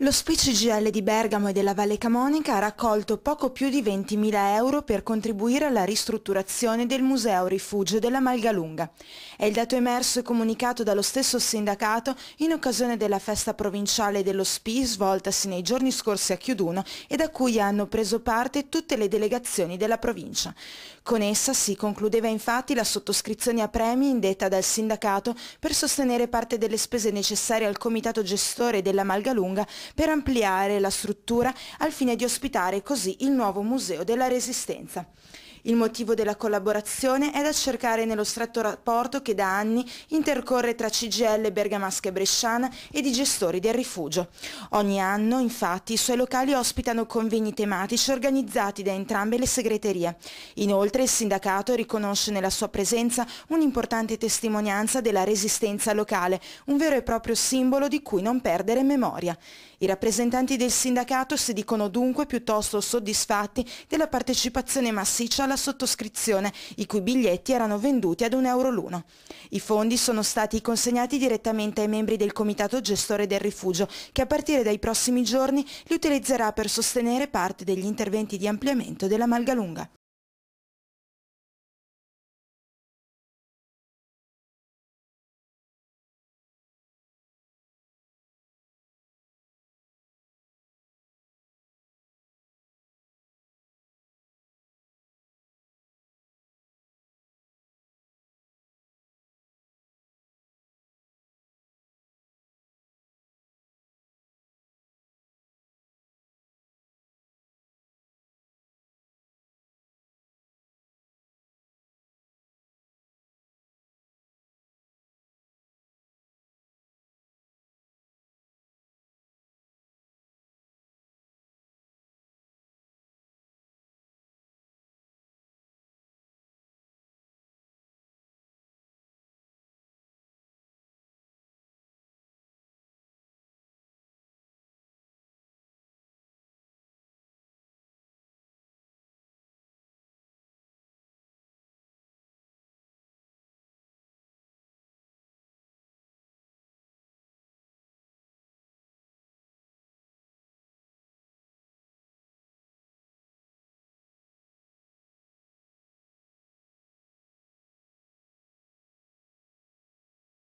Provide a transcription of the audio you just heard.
Lo Spicci GL di Bergamo e della Valle Camonica ha raccolto poco più di 20.000 euro per contribuire alla ristrutturazione del Museo Rifugio della Malgalunga. È il dato emerso e comunicato dallo stesso sindacato in occasione della festa provinciale dello SPI svoltasi nei giorni scorsi a Chiuduno e da cui hanno preso parte tutte le delegazioni della provincia. Con essa si concludeva infatti la sottoscrizione a premi indetta dal sindacato per sostenere parte delle spese necessarie al comitato gestore della Malgalunga per ampliare la struttura al fine di ospitare così il nuovo Museo della Resistenza. Il motivo della collaborazione è da cercare nello stretto rapporto che da anni intercorre tra CGL Bergamasca e Bresciana ed i gestori del rifugio. Ogni anno, infatti, i suoi locali ospitano convegni tematici organizzati da entrambe le segreterie. Inoltre il sindacato riconosce nella sua presenza un'importante testimonianza della resistenza locale, un vero e proprio simbolo di cui non perdere memoria. I rappresentanti del sindacato si dicono dunque piuttosto soddisfatti della partecipazione massiccia alla una sottoscrizione, i cui biglietti erano venduti ad un euro l'uno. I fondi sono stati consegnati direttamente ai membri del comitato gestore del rifugio, che a partire dai prossimi giorni li utilizzerà per sostenere parte degli interventi di ampliamento della Malgalunga.